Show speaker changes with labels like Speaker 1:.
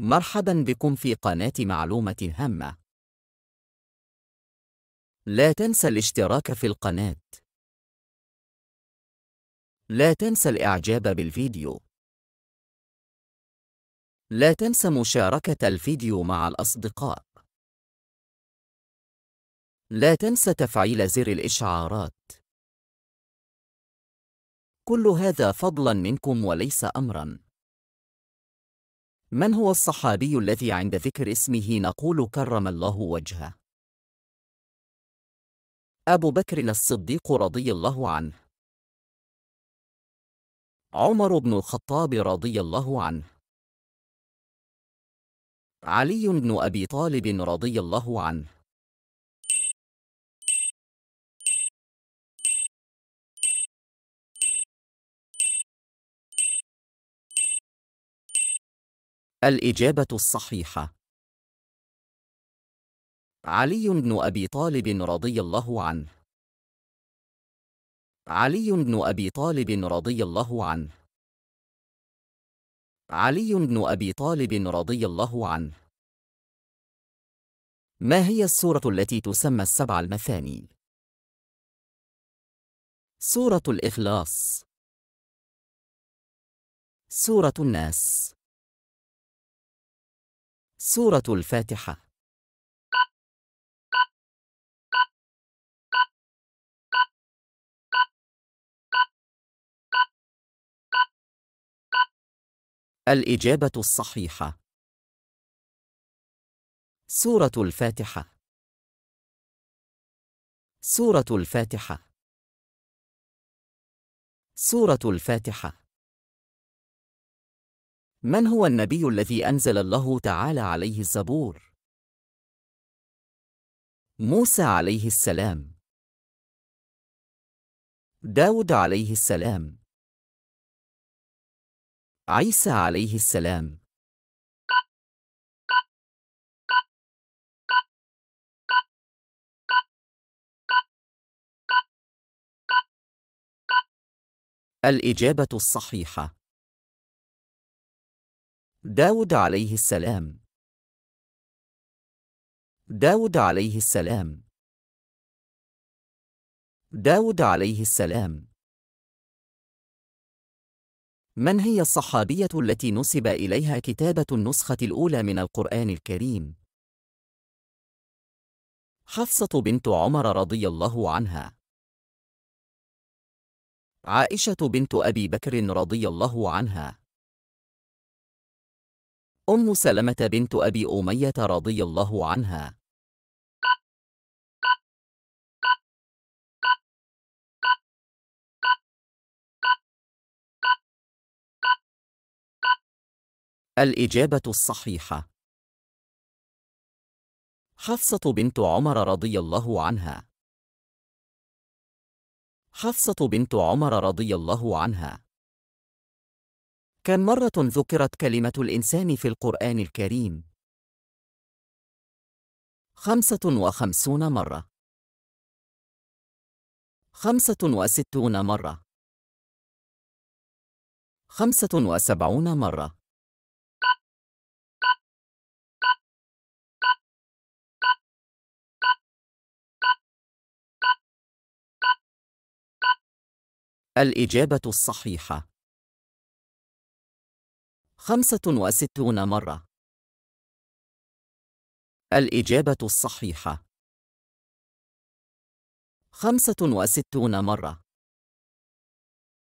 Speaker 1: مرحبا بكم في قناة معلومة هامة. لا تنسى الاشتراك في القناة. لا تنسى الإعجاب بالفيديو. لا تنسى مشاركة الفيديو مع الأصدقاء. لا تنسى تفعيل زر الإشعارات. كل هذا فضلا منكم وليس أمرا من هو الصحابي الذي عند ذكر اسمه نقول كرم الله وجهه؟ أبو بكر الصديق رضي الله عنه عمر بن الخطاب رضي الله عنه علي بن أبي طالب رضي الله عنه الإجابة الصحيحة علي بن أبي طالب رضي الله عنه علي بن أبي طالب رضي الله عنه علي بن أبي طالب رضي الله عنه ما هي السورة التي تسمى السبع المثاني؟ سورة الإخلاص سورة الناس سورة الفاتحة الإجابة الصحيحة سورة الفاتحة سورة الفاتحة سورة الفاتحة من هو النبي الذي أنزل الله تعالى عليه الزبور؟ موسى عليه السلام داود عليه السلام عيسى عليه السلام الإجابة الصحيحة داود عليه السلام داود عليه السلام داود عليه السلام من هي الصحابية التي نسب إليها كتابة النسخة الأولى من القرآن الكريم؟ حفصة بنت عمر رضي الله عنها عائشة بنت أبي بكر رضي الله عنها أم سلمة بنت أبي أمية رضي الله عنها الإجابة الصحيحة حفصة بنت عمر رضي الله عنها حفصة بنت عمر رضي الله عنها كم مرة ذكرت كلمة الإنسان في القرآن الكريم؟ خمسة وخمسون مرة خمسة وستون مرة خمسة وسبعون مرة الإجابة الصحيحة خمسة وستون مرة الإجابة الصحيحة خمسة وستون مرة